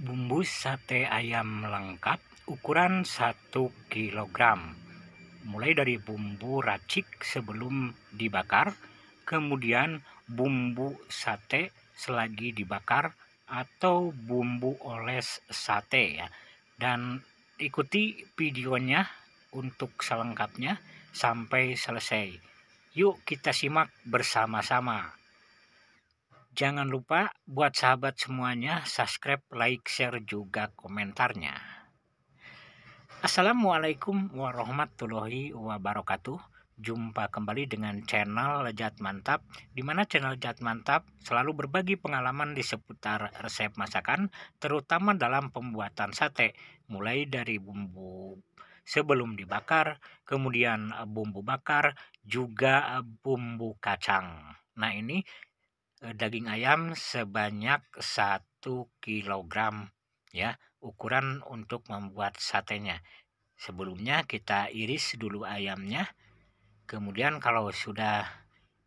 bumbu sate ayam lengkap ukuran 1 kg. Mulai dari bumbu racik sebelum dibakar, kemudian bumbu sate selagi dibakar atau bumbu oles sate ya. Dan ikuti videonya untuk selengkapnya sampai selesai. Yuk kita simak bersama-sama. Jangan lupa buat sahabat semuanya subscribe, like, share juga komentarnya. Assalamualaikum warahmatullahi wabarakatuh. Jumpa kembali dengan channel Lejat Mantap, di mana channel Lejat Mantap selalu berbagi pengalaman di seputar resep masakan, terutama dalam pembuatan sate, mulai dari bumbu sebelum dibakar, kemudian bumbu bakar, juga bumbu kacang. Nah ini Eh, daging ayam sebanyak 1 kg ya ukuran untuk membuat satenya sebelumnya kita iris dulu ayamnya kemudian kalau sudah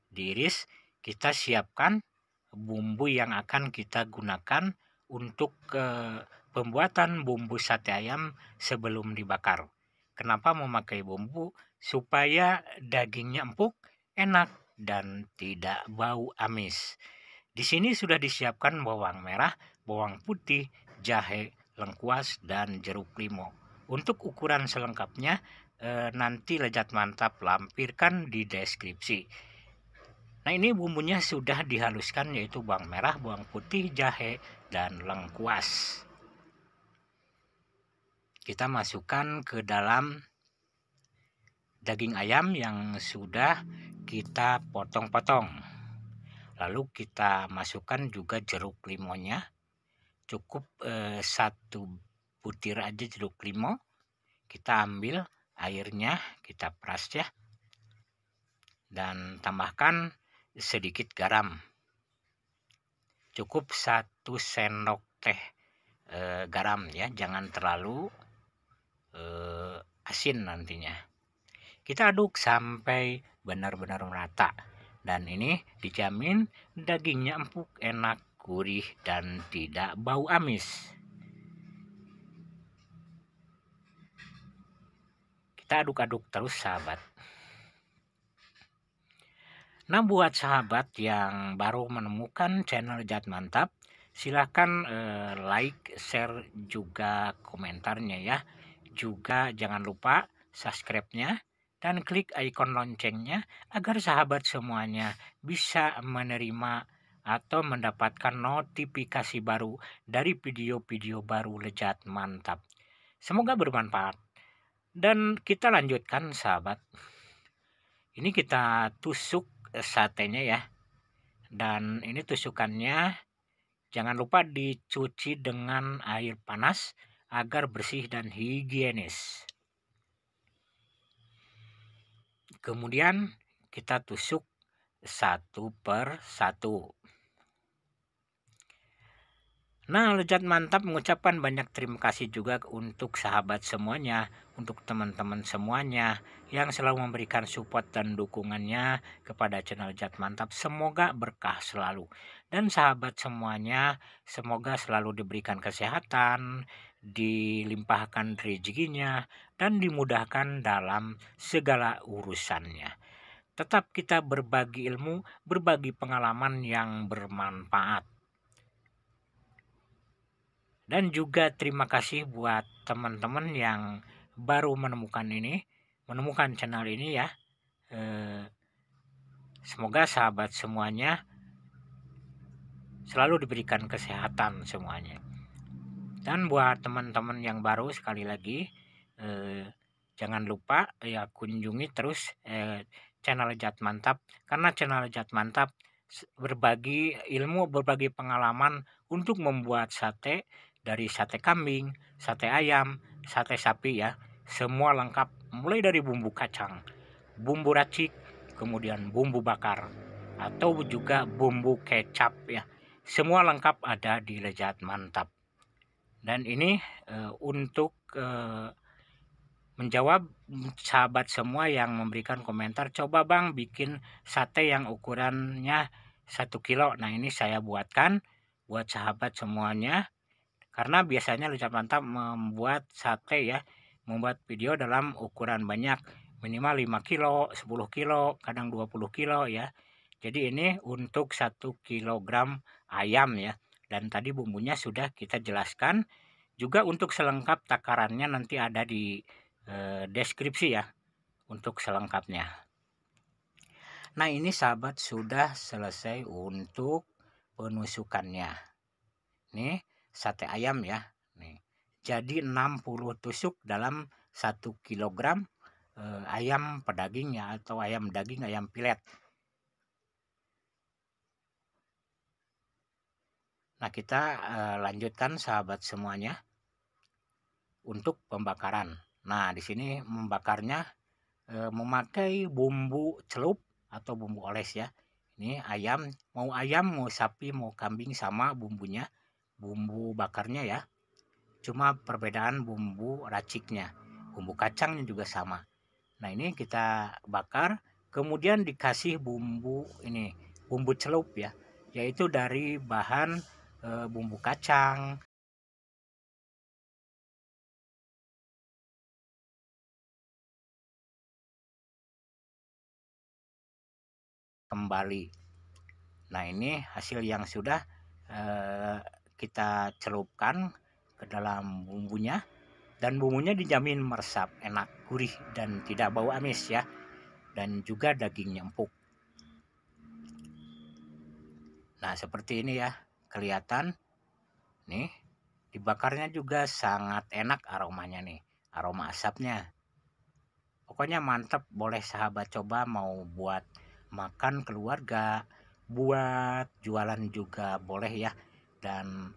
diiris kita siapkan bumbu yang akan kita gunakan untuk ke eh, pembuatan bumbu sate ayam sebelum dibakar kenapa memakai bumbu supaya dagingnya empuk enak dan tidak bau amis. Di sini sudah disiapkan bawang merah, bawang putih, jahe, lengkuas, dan jeruk limau. Untuk ukuran selengkapnya, eh, nanti lezat mantap lampirkan di deskripsi. Nah ini bumbunya sudah dihaluskan yaitu bawang merah, bawang putih, jahe, dan lengkuas. Kita masukkan ke dalam daging ayam yang sudah kita potong-potong lalu kita masukkan juga jeruk limonya cukup eh, satu butir aja jeruk limo kita ambil airnya kita peras ya dan tambahkan sedikit garam cukup satu sendok teh eh, garam ya jangan terlalu eh, asin nantinya kita aduk sampai benar-benar merata. Dan ini dijamin dagingnya empuk, enak, gurih, dan tidak bau amis. Kita aduk-aduk terus sahabat. Nah buat sahabat yang baru menemukan channel Jat Mantap, silahkan eh, like, share, juga komentarnya ya. Juga jangan lupa subscribe-nya dan klik ikon loncengnya agar sahabat semuanya bisa menerima atau mendapatkan notifikasi baru dari video-video baru lejat mantap. Semoga bermanfaat. Dan kita lanjutkan sahabat. Ini kita tusuk satenya ya. Dan ini tusukannya jangan lupa dicuci dengan air panas agar bersih dan higienis. Kemudian kita tusuk satu per satu. Nah, Lejat Mantap mengucapkan banyak terima kasih juga untuk sahabat semuanya, untuk teman-teman semuanya yang selalu memberikan support dan dukungannya kepada channel Lejat Mantap. Semoga berkah selalu. Dan sahabat semuanya, semoga selalu diberikan kesehatan, dilimpahkan rezekinya, dan dimudahkan dalam segala urusannya. Tetap kita berbagi ilmu, berbagi pengalaman yang bermanfaat. Dan juga terima kasih buat teman-teman yang baru menemukan ini, menemukan channel ini ya. Eh, semoga sahabat semuanya selalu diberikan kesehatan semuanya. Dan buat teman-teman yang baru sekali lagi eh, jangan lupa ya kunjungi terus eh, channel Jat Mantap karena channel Jat Mantap berbagi ilmu, berbagi pengalaman untuk membuat sate dari sate kambing, sate ayam, sate sapi ya. Semua lengkap mulai dari bumbu kacang, bumbu racik, kemudian bumbu bakar atau juga bumbu kecap ya semua lengkap ada di lezat mantap dan ini e, untuk e, menjawab sahabat semua yang memberikan komentar coba bang bikin sate yang ukurannya satu kilo nah ini saya buatkan buat sahabat semuanya karena biasanya lezat mantap membuat sate ya membuat video dalam ukuran banyak minimal 5 kilo 10 kilo kadang 20 kilo ya jadi ini untuk 1 kilogram ayam ya. Dan tadi bumbunya sudah kita jelaskan. Juga untuk selengkap takarannya nanti ada di e, deskripsi ya untuk selengkapnya. Nah ini sahabat sudah selesai untuk penusukannya. Nih sate ayam ya. Nih. Jadi 60 tusuk dalam 1 kg e, ayam pedaging ya atau ayam daging ayam pilet. Nah, kita eh, lanjutkan sahabat semuanya untuk pembakaran. Nah, di sini membakarnya eh, memakai bumbu celup atau bumbu oles ya. Ini ayam, mau ayam, mau sapi, mau kambing sama bumbunya, bumbu bakarnya ya. Cuma perbedaan bumbu raciknya. Bumbu kacangnya juga sama. Nah, ini kita bakar kemudian dikasih bumbu ini, bumbu celup ya, yaitu dari bahan Eh, bumbu kacang kembali nah ini hasil yang sudah eh, kita celupkan ke dalam bumbunya dan bumbunya dijamin meresap enak gurih dan tidak bau amis ya dan juga dagingnya empuk nah seperti ini ya kelihatan nih dibakarnya juga sangat enak aromanya nih aroma asapnya pokoknya mantap, boleh sahabat coba mau buat makan keluarga buat jualan juga boleh ya dan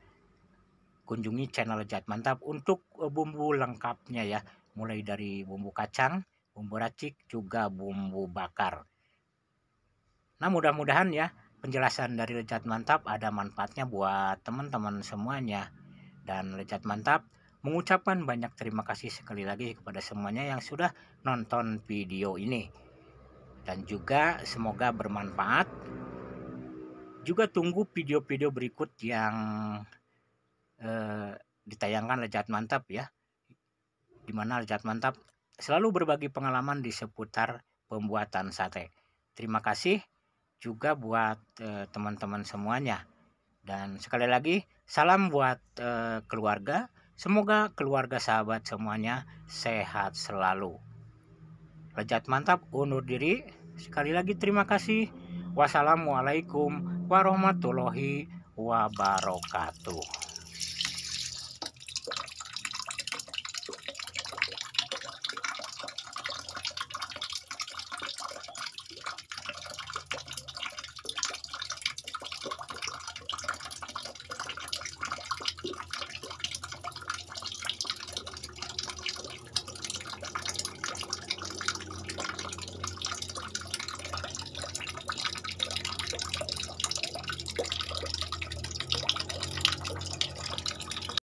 kunjungi channel Jat Mantap untuk eh, bumbu lengkapnya ya mulai dari bumbu kacang bumbu racik juga bumbu bakar nah mudah-mudahan ya penjelasan dari Lecat Mantap ada manfaatnya buat teman-teman semuanya. Dan Lecat Mantap mengucapkan banyak terima kasih sekali lagi kepada semuanya yang sudah nonton video ini. Dan juga semoga bermanfaat. Juga tunggu video-video berikut yang eh, ditayangkan Lecat Mantap ya. Dimana Lecat Mantap selalu berbagi pengalaman di seputar pembuatan sate. Terima kasih juga buat teman eh, teman-teman semuanya. Dan sekali lagi, salam buat uh, keluarga. Semoga keluarga sahabat semuanya sehat selalu. Lejat mantap undur diri. Sekali lagi terima kasih. Wassalamualaikum warahmatullahi wabarakatuh.